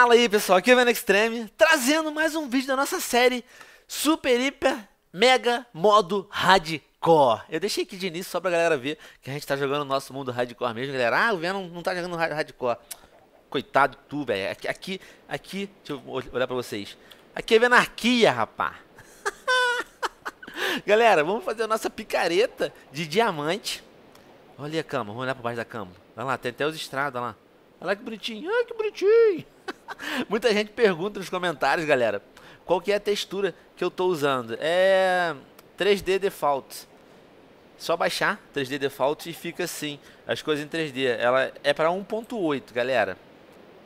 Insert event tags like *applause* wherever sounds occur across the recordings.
Fala aí pessoal, aqui é o Venom Extreme, trazendo mais um vídeo da nossa série Super Hiper Mega Modo Hardcore. Eu deixei aqui de início só pra galera ver que a gente tá jogando o nosso mundo hardcore mesmo, galera. Ah, o Venom não tá jogando hardcore. Coitado tu, velho. Aqui, aqui, aqui, deixa eu olhar pra vocês. Aqui é Venarquia, rapá. *laughs* galera, vamos fazer a nossa picareta de diamante. Olha a cama, vamos olhar por baixo da cama. Vai lá, tem até os olha lá. Olha lá que bonitinho, olha que bonitinho. *laughs* Muita gente pergunta nos comentários, galera, qual que é a textura que eu estou usando. É 3D Default. Só baixar 3D Default e fica assim, as coisas em 3D. Ela é para 1.8, galera.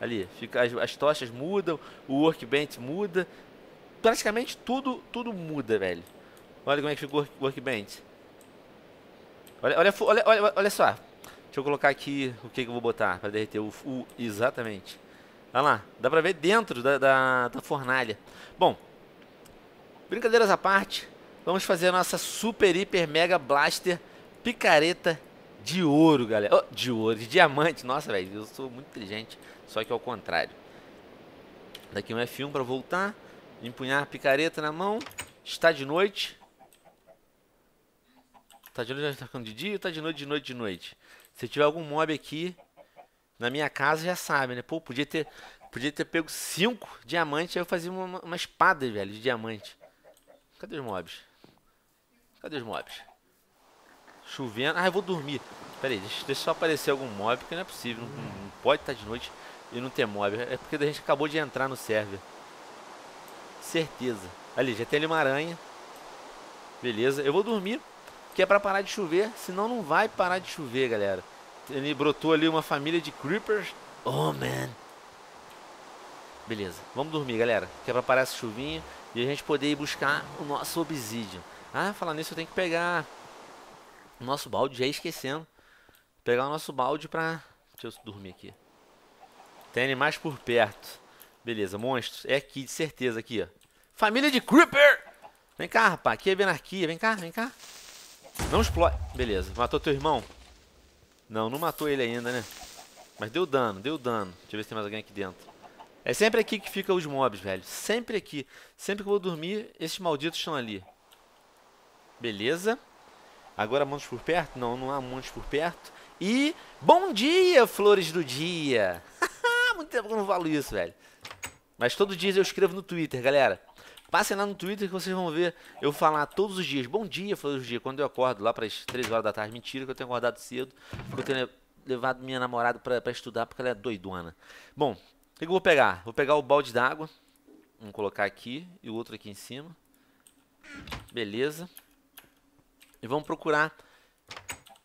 Ali, fica, as, as tochas mudam, o workbench muda. Praticamente tudo, tudo muda, velho. Olha como é que ficou o workbench. Olha, olha, olha, olha, olha só. Deixa eu colocar aqui o que, que eu vou botar para derreter o, o exatamente. Olha lá, dá pra ver dentro da, da, da fornalha. Bom, brincadeiras à parte, vamos fazer a nossa super, hiper, mega blaster picareta de ouro, galera. Oh, de ouro, de diamante. Nossa, velho, eu sou muito inteligente, só que ao contrário. Daqui um F1 pra voltar, empunhar a picareta na mão, está de noite. Está de noite, está ficando de dia, está de noite, de noite, de noite. Se tiver algum mob aqui, na minha casa já sabe, né? Pô, podia ter, podia ter pego cinco diamantes, aí eu fazia uma, uma espada, velho, de diamante. Cadê os mobs? Cadê os mobs? Chovendo. Ah, eu vou dormir. Pera aí, deixa, deixa só aparecer algum mob, porque não é possível. Não, não pode estar de noite e não ter mob. É porque a gente acabou de entrar no server. Certeza. Ali, já tem ali uma aranha. Beleza, eu vou dormir, que é pra parar de chover, senão não vai parar de chover, galera ele brotou ali uma família de creepers. Oh, man. Beleza, vamos dormir, galera. Que é pra parar essa chuvinha e a gente poder ir buscar o nosso obsídio. Ah, falando nisso, eu tenho que pegar o nosso balde, já esquecendo. Pegar o nosso balde pra... Deixa eu dormir aqui. Tem animais por perto. Beleza, monstros. É aqui, de certeza, aqui, ó. Família de Creeper! Vem cá, rapaz. Aqui é anarquia. Vem cá, vem cá. Não explode. Beleza, matou teu irmão. Não, não matou ele ainda, né? Mas deu dano, deu dano. Deixa eu ver se tem mais alguém aqui dentro. É sempre aqui que ficam os mobs, velho. Sempre aqui. Sempre que eu vou dormir, esses malditos estão ali. Beleza. Agora montes por perto? Não, não há montes por perto. E bom dia, flores do dia. *laughs* Muito tempo que eu não falo isso, velho. Mas todo dia eu escrevo no Twitter, galera. Passem lá no Twitter que vocês vão ver eu falar todos os dias. Bom dia, todos os dias. Quando eu acordo lá para as 3 horas da tarde. Mentira que eu tenho acordado cedo. Porque eu tenho levado minha namorada para estudar porque ela é doidona. Bom, o que eu vou pegar? Vou pegar o balde d'água. Vamos colocar aqui e o outro aqui em cima. Beleza. E vamos procurar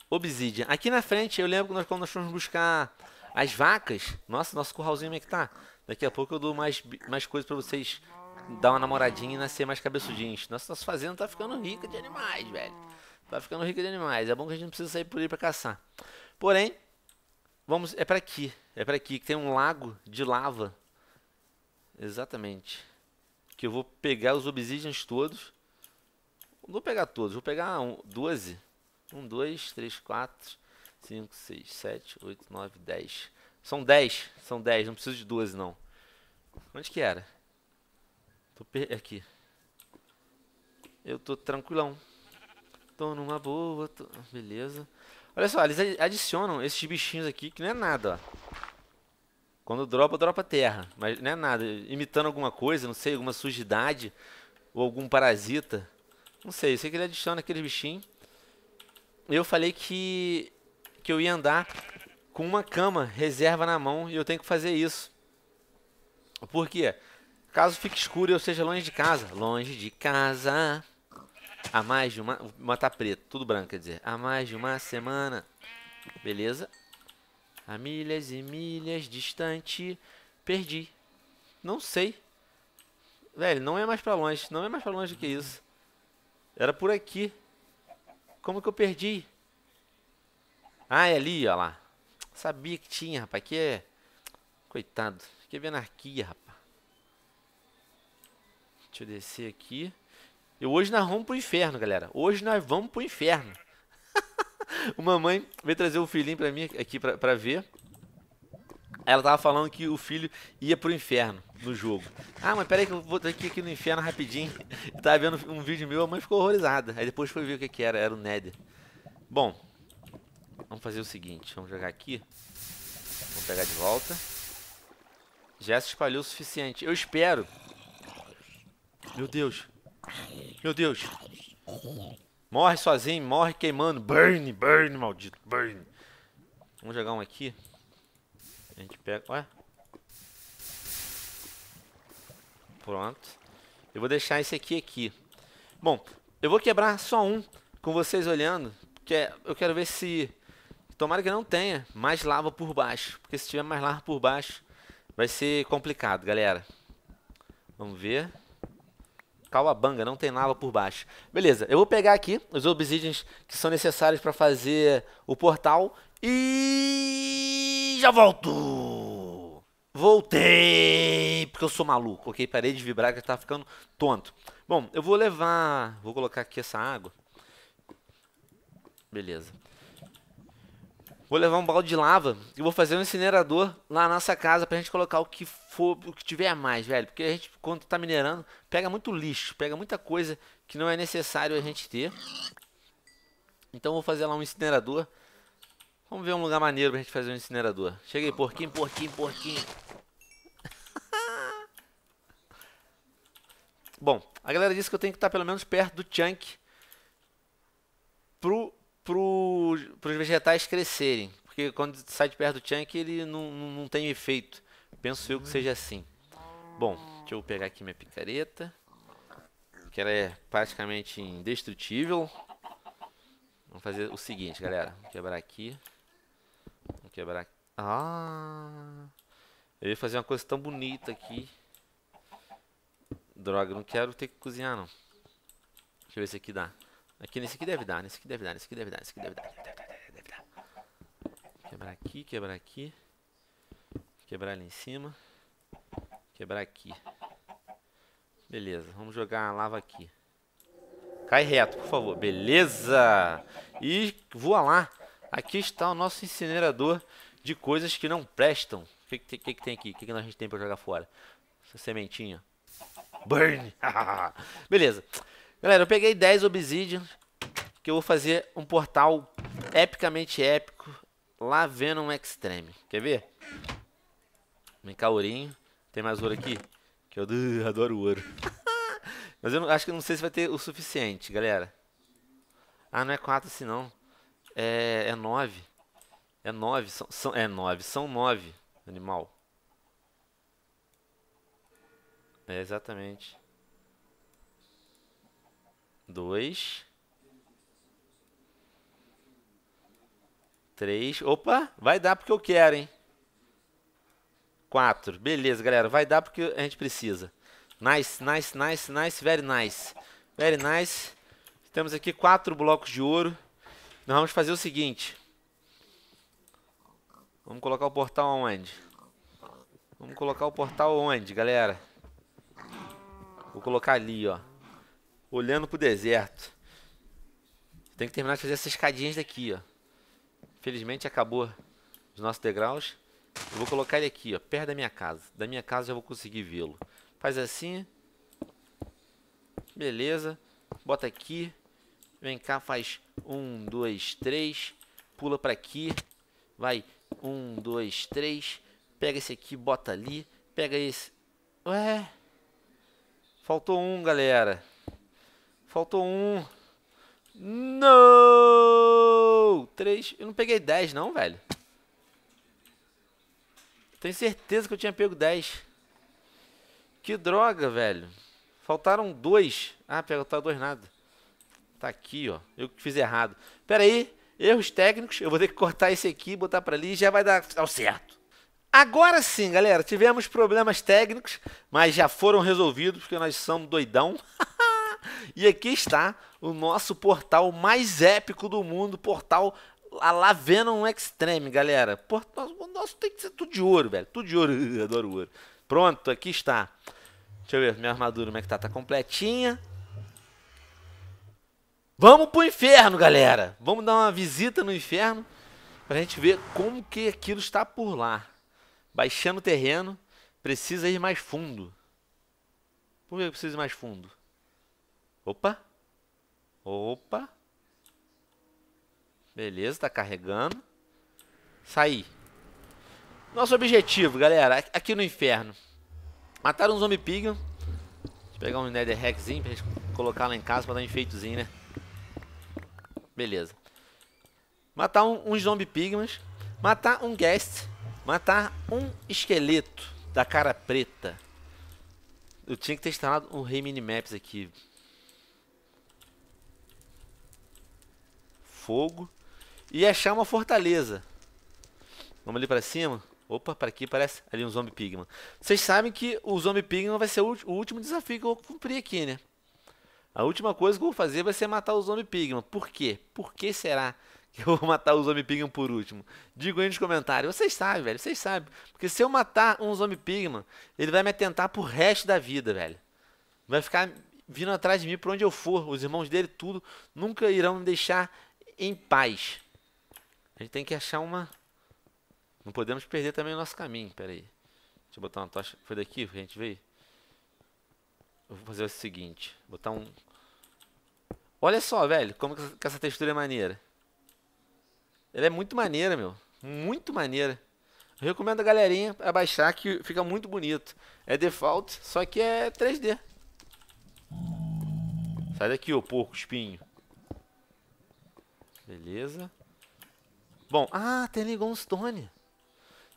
obsidian. Aqui na frente, eu lembro que nós, quando nós fomos buscar as vacas. Nossa, nosso curralzinho como é que tá? Daqui a pouco eu dou mais, mais coisas para vocês dar uma namoradinha e nascer mais cabeçudinhos. Nossa, nossa fazenda tá ficando rica de animais, velho. Tá ficando rica de animais. É bom que a gente não precisa sair por aí pra caçar. Porém, vamos é para aqui. É para aqui que tem um lago de lava. Exatamente. Que eu vou pegar os obsidians todos. Não vou pegar todos, vou pegar um, 12. 1, 2, 3, 4, 5, 6, 7, 8, 9, 10. São 10, são 10, não preciso de 12 não. Onde que era? Tô per... É aqui. Eu tô tranquilão. Tô numa boa. Tô... Beleza. Olha só, eles adicionam esses bichinhos aqui, que não é nada, ó. Quando dropa, dropa terra. Mas não é nada. Imitando alguma coisa, não sei, alguma sujidade. Ou algum parasita. Não sei, sei que ele adiciona aquele bichinho. Eu falei que, que eu ia andar com uma cama reserva na mão e eu tenho que fazer isso. Por quê? Caso fique escuro e eu seja longe de casa. Longe de casa. Há mais de uma... matar tá preto, tudo branco, quer dizer. Há mais de uma semana. Beleza. A milhas e milhas distante. Perdi. Não sei. Velho, não é mais pra longe. Não é mais pra longe do que isso. Era por aqui. Como que eu perdi? Ah, é ali, ó lá. Sabia que tinha, rapaz. Aqui é... Coitado. Aqui é anarquia, rapaz. Deixa eu descer aqui. E hoje nós vamos pro inferno, galera. Hoje nós vamos pro inferno. Uma *laughs* mãe veio trazer o filhinho pra mim aqui pra, pra ver. Ela tava falando que o filho ia pro inferno no jogo. Ah, mas peraí que eu vou ir aqui no inferno rapidinho. *laughs* Eu tava vendo um vídeo meu, a mãe ficou horrorizada. Aí depois foi ver o que, que era, era o Nether. Bom, vamos fazer o seguinte, vamos jogar aqui. Vamos pegar de volta. Já se espalhou o suficiente. Eu espero meu Deus. Meu Deus. Morre sozinho, morre queimando. Burn, burn, maldito, burn. Vamos jogar um aqui. A gente pega... Ué? Pronto. Eu vou deixar esse aqui aqui. Bom, eu vou quebrar só um com vocês olhando. Que é, eu quero ver se... Tomara que não tenha mais lava por baixo. Porque se tiver mais lava por baixo, vai ser complicado, galera. Vamos ver. Calabanga, não tem lava por baixo. Beleza, eu vou pegar aqui os obsidians que são necessários para fazer o portal e já volto! Voltei! Porque eu sou maluco, ok? Parei de vibrar que eu tava ficando tonto. Bom, eu vou levar... Vou colocar aqui essa água. Beleza. Vou levar um balde de lava e vou fazer um incinerador lá na nossa casa pra gente colocar o que for, o que tiver mais, velho. Porque a gente, quando tá minerando, pega muito lixo, pega muita coisa que não é necessário a gente ter. Então vou fazer lá um incinerador. Vamos ver um lugar maneiro pra gente fazer um incinerador. Cheguei, porquinho, porquinho, porquinho. *laughs* Bom, a galera disse que eu tenho que estar pelo menos perto do Chunk pro para os vegetais crescerem. Porque quando sai de perto do chunk, ele não, não, tem efeito. Penso eu que seja assim. Bom, deixa eu pegar aqui minha picareta. Que ela é praticamente indestrutível. Vamos fazer o seguinte, galera. Vou quebrar aqui. Vou quebrar aqui. Ah! Eu ia fazer uma coisa tão bonita aqui. Droga, não quero ter que cozinhar, não. Deixa eu ver se aqui dá. Aqui é nesse aqui deve dar, nesse aqui deve dar, nesse aqui deve dar, nesse aqui deve dar. Deve dar, deve dar. Quebrar aqui, quebrar aqui. Quebrar ali em cima. Quebrar aqui. Beleza, vamos jogar a lava aqui. Cai reto, por favor. Beleza! E voa lá. Aqui está o nosso incinerador de coisas que não prestam. O que, que, que, tem aqui? O que, que a gente tem para jogar fora? Essa sementinha. Burn! *laughs* Beleza. Galera, eu peguei 10 Obsidian, que eu vou fazer um portal epicamente épico lá vendo um Extreme. Quer ver? Vem cá, ourinho. Tem mais ouro aqui? Que eu *laughs* adoro ouro. *laughs* Mas eu acho que não sei se vai ter o suficiente, galera. Ah, não é 4 assim não. É 9. É 9. É são, são, é 9. São 9, animal. É, exatamente. Dois. Três. Opa, vai dar porque eu quero, hein? Quatro. Beleza, galera. Vai dar porque a gente precisa. Nice, nice, nice, nice. Very nice. Very nice. Temos aqui quatro blocos de ouro. Nós vamos fazer o seguinte. Vamos colocar o portal onde? Vamos colocar o portal onde, galera? Vou colocar ali, ó olhando para o deserto. Tem que terminar de fazer essas escadinhas daqui, ó. Felizmente acabou os nossos degraus. Eu vou colocar ele aqui, ó, perto da minha casa. Da minha casa eu vou conseguir vê-lo. Faz assim. Beleza. Bota aqui. Vem cá, faz um, dois, três. Pula para aqui. Vai. Um, dois, três. Pega esse aqui, bota ali. Pega esse. Ué. Faltou um, galera. Faltou um. Não! Três. Eu não peguei dez, não, velho. Tenho certeza que eu tinha pego dez. Que droga, velho. Faltaram dois. Ah, tá dois nada. Tá aqui, ó. Eu que fiz errado. Pera aí. Erros técnicos. Eu vou ter que cortar esse aqui, botar pra ali e já vai dar ao certo. Agora sim, galera. Tivemos problemas técnicos, mas já foram resolvidos porque nós somos doidão. *laughs* E aqui está o nosso portal mais épico do mundo, portal a La Venom Extreme, galera. Portal, nosso tem que ser tudo de ouro, velho. Tudo de ouro, Eu *laughs* adoro ouro. Pronto, aqui está. Deixa eu ver, minha armadura como é que tá, tá completinha. Vamos pro inferno, galera. Vamos dar uma visita no inferno pra gente ver como que aquilo está por lá. Baixando o terreno, precisa ir mais fundo. Por que precisa ir mais fundo? Opa. Opa. Beleza, tá carregando. Sair. Nosso objetivo, galera, aqui no inferno. Matar um zombie pig. Deixa eu pegar um nether hackzinho pra gente colocar lá em casa pra dar um enfeitozinho, né? Beleza. Matar um, um zombie pigmas. Matar um guest. Matar um esqueleto da cara preta. Eu tinha que ter instalado um Rei Minimaps aqui. fogo e achar uma fortaleza. Vamos ali pra cima? Opa, para aqui parece ali um zombie pigman. Vocês sabem que o zombie pigman vai ser o último desafio que eu vou cumprir aqui, né? A última coisa que eu vou fazer vai ser matar o zombie pigman. Por quê? Por que será que eu vou matar o zombie pigman por último? Digo aí nos comentários. Vocês sabem, velho. Vocês sabem. Porque se eu matar um zombie pigman, ele vai me atentar pro resto da vida, velho. Vai ficar vindo atrás de mim por onde eu for. Os irmãos dele, tudo, nunca irão me deixar em paz. A gente tem que achar uma. Não podemos perder também o nosso caminho. Pera aí. Deixa eu botar uma tocha. Foi daqui que a gente veio? Eu vou fazer o seguinte. Botar um. Olha só, velho, como que essa textura é maneira. Ela é muito maneira, meu. Muito maneira. Eu recomendo a galerinha abaixar que fica muito bonito. É default, só que é 3D. Sai daqui, ô porco espinho. Beleza. Bom, ah, tem ali Gunstone.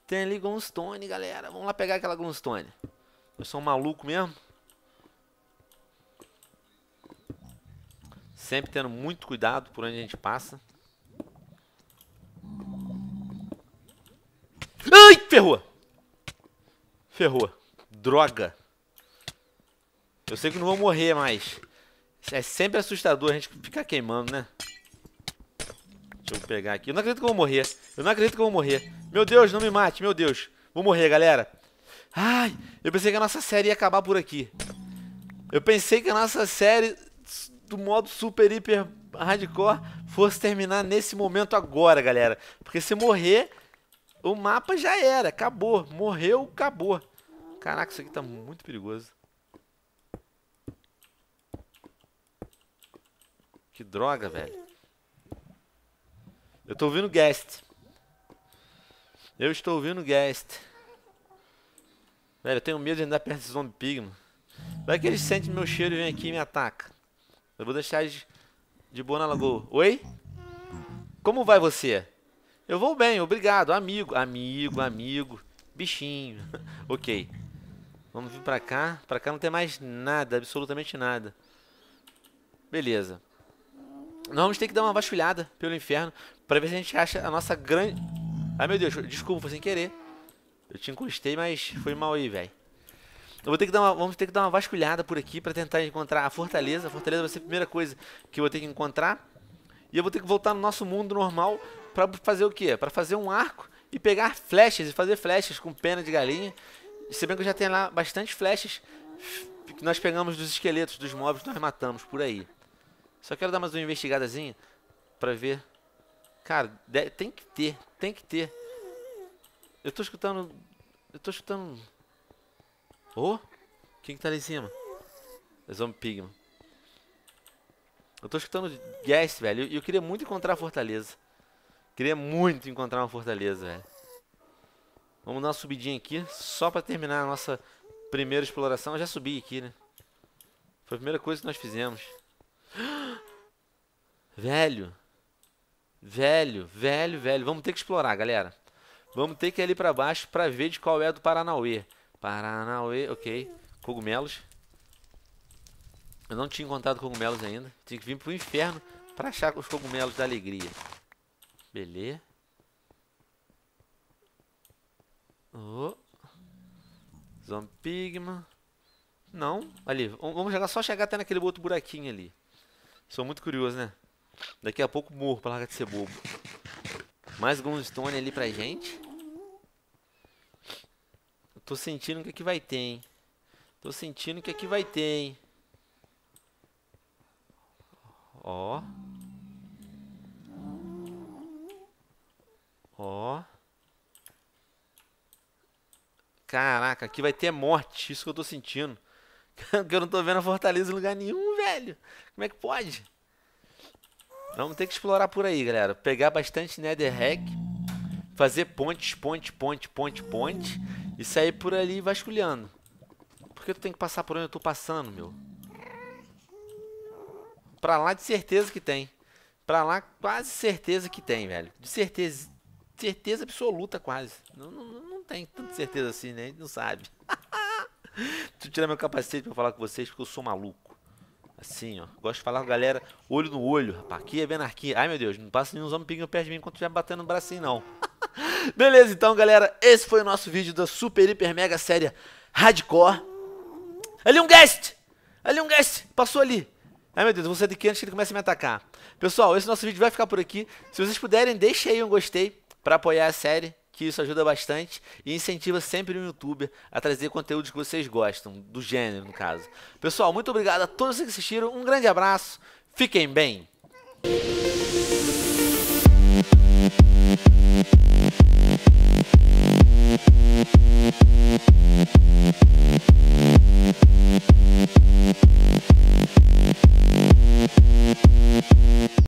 Tem ali Gunstone, galera. Vamos lá pegar aquela Gunstone. Eu sou um maluco mesmo. Sempre tendo muito cuidado por onde a gente passa. Ai, ferrou. Ferrou. Droga. Eu sei que não vou morrer mas É sempre assustador a gente ficar queimando, né? Deixa eu pegar aqui. Eu não acredito que eu vou morrer. Eu não acredito que eu vou morrer. Meu Deus, não me mate, meu Deus. Vou morrer, galera. Ai, eu pensei que a nossa série ia acabar por aqui. Eu pensei que a nossa série do modo super, hiper, hardcore fosse terminar nesse momento agora, galera. Porque se morrer, o mapa já era. Acabou. Morreu, acabou. Caraca, isso aqui tá muito perigoso. Que droga, velho. Eu tô ouvindo guest. Eu estou ouvindo guest. Velho, eu tenho medo de andar perto desse zombie mano. Vai que eles sentem meu cheiro e vem aqui e me ataca. Eu vou deixar eles de boa na lagoa. Oi? Como vai você? Eu vou bem, obrigado. Amigo, amigo, amigo. Bichinho. *laughs* ok. Vamos vir pra cá. Pra cá não tem mais nada, absolutamente nada. Beleza. Nós vamos ter que dar uma vasculhada pelo inferno. Pra ver se a gente acha a nossa grande... Ai, meu Deus, desculpa, foi sem querer. Eu te encostei, mas foi mal aí, velho. Eu vou ter que dar vamos ter que dar uma vasculhada por aqui pra tentar encontrar a fortaleza. A fortaleza vai ser a primeira coisa que eu vou ter que encontrar. E eu vou ter que voltar no nosso mundo normal pra fazer o quê? Pra fazer um arco e pegar flechas e fazer flechas com pena de galinha. Se bem que eu já tenho lá bastante flechas que nós pegamos dos esqueletos, dos mobs que nós matamos por aí. Só quero dar mais uma investigadazinha pra ver Cara, tem que ter, tem que ter. Eu tô escutando. Eu tô escutando. Ô? Oh, quem que tá ali em cima? É Zombie Pigman. Eu tô escutando Guest, velho. E eu, eu queria muito encontrar a Fortaleza. Queria muito encontrar uma Fortaleza, velho. Vamos dar uma subidinha aqui, só pra terminar a nossa primeira exploração. Eu já subi aqui, né? Foi a primeira coisa que nós fizemos. *gasps* Velho. Velho, velho, velho. Vamos ter que explorar, galera. Vamos ter que ir ali pra baixo pra ver de qual é do Paranauê. Paranauê, ok. Cogumelos. Eu não tinha encontrado cogumelos ainda. Tinha que vir pro inferno pra achar os cogumelos da alegria. Beleza. Oh. Zompigma. Não, ali. Vamos jogar só chegar até naquele outro buraquinho ali. Sou muito curioso, né? Daqui a pouco morro pra largar de ser bobo. Mais Glowstone ali pra gente. Eu tô sentindo que aqui é vai ter, hein. Tô sentindo que aqui é vai ter, hein. Ó. Ó. Caraca, aqui vai ter morte. Isso que eu tô sentindo. *laughs* que eu não tô vendo a fortaleza em lugar nenhum, velho. Como é que pode? Vamos ter que explorar por aí, galera. Pegar bastante netherrack, fazer pontes, ponte, ponte, ponte, ponte e sair por ali vasculhando. Por que tu tem que passar por onde eu tô passando, meu? Pra lá de certeza que tem. Pra lá quase certeza que tem, velho. De certeza, certeza absoluta quase. Não, não, não tem tanta certeza assim, né? A gente não sabe. Deixa *laughs* eu tirar meu capacete pra falar com vocês porque eu sou maluco. Assim, ó. Gosto de falar com a galera olho no olho, rapaz. Aqui é anarquia. Ai, meu Deus, não passa nenhum zombie perto de mim enquanto estiver batendo no bracinho, não. *laughs* Beleza, então, galera. Esse foi o nosso vídeo da super, hiper, mega série Hardcore. Ali um guest! Ali um guest! Passou ali. Ai, meu Deus, vou sair daqui antes que ele comece a me atacar. Pessoal, esse nosso vídeo vai ficar por aqui. Se vocês puderem, deixem aí um gostei pra apoiar a série que isso ajuda bastante e incentiva sempre o youtuber a trazer conteúdos que vocês gostam, do gênero no caso. Pessoal, muito obrigado a todos que assistiram, um grande abraço, fiquem bem!